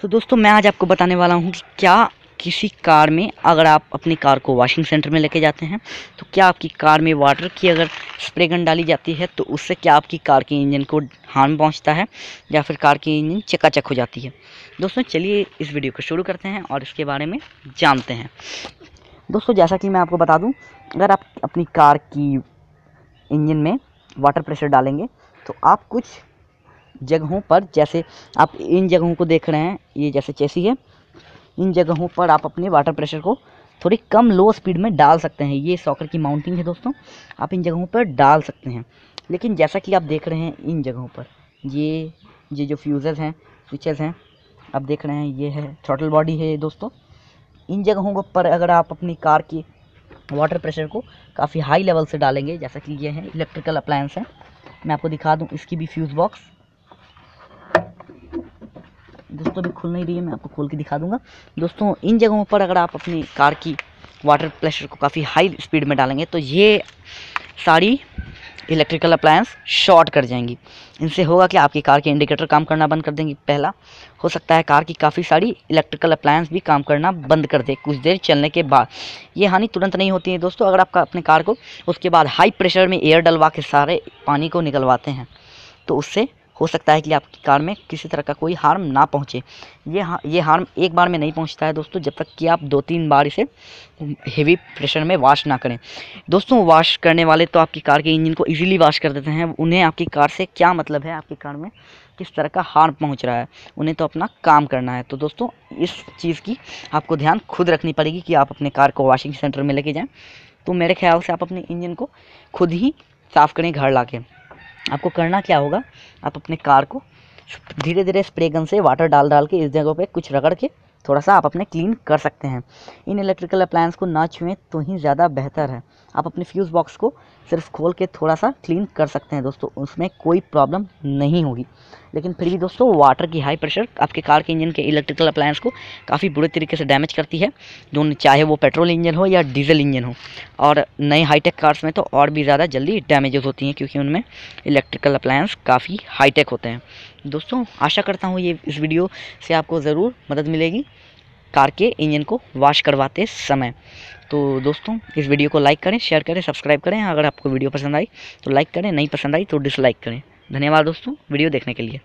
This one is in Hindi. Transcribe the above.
तो दोस्तों मैं आज आपको बताने वाला हूँ कि क्या किसी कार में अगर आप अपनी कार को वॉशिंग सेंटर में लेके जाते हैं तो क्या आपकी कार में वाटर की अगर स्प्रे गन डाली जाती है तो उससे क्या आपकी कार के इंजन को हार्म पहुंचता है या फिर कार की इंजन चकाचक हो जाती है दोस्तों चलिए इस वीडियो को शुरू करते हैं और इसके बारे में जानते हैं दोस्तों जैसा कि मैं आपको बता दूँ अगर आप अपनी कार की इंजन में वाटर प्रेशर डालेंगे तो आप कुछ जगहों पर जैसे आप इन जगहों को देख रहे हैं ये जैसे चेसी है इन जगहों पर आप अपने वाटर प्रेशर को थोड़ी कम लो स्पीड में डाल सकते हैं ये सॉकर की माउंटिंग है दोस्तों आप इन जगहों पर डाल सकते हैं लेकिन जैसा कि आप देख रहे हैं इन जगहों पर ये ये जो फ्यूज़र हैं स्विचेस हैं आप देख रहे हैं ये है थ्रॉटल बॉडी है दोस्तों इन जगहों पर अगर आप अपनी कार की वाटर प्रेशर को काफ़ी हाई लेवल से डालेंगे जैसा कि ये है इलेक्ट्रिकल अप्लायंस है मैं आपको दिखा दूँ इसकी भी फ्यूज़ बॉक्स दोस्तों अभी खुल नहीं रही है मैं आपको खोल के दिखा दूंगा दोस्तों इन जगहों पर अगर आप अपनी कार की वाटर प्रेशर को काफ़ी हाई स्पीड में डालेंगे तो ये सारी इलेक्ट्रिकल अप्लायंस शॉर्ट कर जाएंगी इनसे होगा कि आपकी कार के इंडिकेटर काम करना बंद कर देंगी पहला हो सकता है कार की काफ़ी सारी इलेक्ट्रिकल अप्लायंस भी काम करना बंद कर दे कुछ देर चलने के बाद ये हानि तुरंत नहीं होती है दोस्तों अगर आप अपने कार को उसके बाद हाई प्रेशर में एयर डलवा के सारे पानी को निकलवाते हैं तो उससे हो सकता है कि आपकी कार में किसी तरह का कोई हार्म ना पहुँचे ये हा, ये हार्म एक बार में नहीं पहुँचता है दोस्तों जब तक कि आप दो तीन बार इसे हेवी प्रेशर में वाश ना करें दोस्तों वाश करने वाले तो आपकी कार के इंजन को ईजिली वाश कर देते हैं उन्हें आपकी कार से क्या मतलब है आपकी कार में किस तरह का हार्म पहुँच रहा है उन्हें तो अपना काम करना है तो दोस्तों इस चीज़ की आपको ध्यान खुद रखनी पड़ेगी कि आप अपने कार को वॉशिंग सेंटर में लेके जाएँ तो मेरे ख्याल से आप अपने इंजन को खुद ही साफ़ करें घर ला के आपको करना क्या होगा आप अपने कार को धीरे धीरे स्प्रे गन से वाटर डाल डाल के इस जगह पे कुछ रगड़ के थोड़ा सा आप अपने क्लीन कर सकते हैं इन इलेक्ट्रिकल अप्लायंस को ना छुएं तो ही ज़्यादा बेहतर है आप अपने फ्यूज़ बॉक्स को सिर्फ खोल के थोड़ा सा क्लीन कर सकते हैं दोस्तों उसमें कोई प्रॉब्लम नहीं होगी लेकिन फिर भी दोस्तों वाटर की हाई प्रेशर आपके कार के इंजन के इलेक्ट्रिकल अप्लायंस को काफ़ी बुरे तरीके से डैमेज करती है जो चाहे वो पेट्रोल इंजन हो या डीजल इंजन हो और नए हाईटेक कार्स में तो और भी ज़्यादा जल्दी डैमेजेस होती हैं क्योंकि उनमें इलेक्ट्रिकल अप्लायंस काफ़ी हाईटेक होते हैं दोस्तों आशा करता हूँ ये इस वीडियो से आपको ज़रूर मदद मिलेगी कार के इंजन को वॉश करवाते समय तो दोस्तों इस वीडियो को लाइक करें शेयर करें सब्सक्राइब करें अगर आपको वीडियो पसंद आई तो लाइक करें नहीं पसंद आई तो डिसलाइक करें धन्यवाद दोस्तों वीडियो देखने के लिए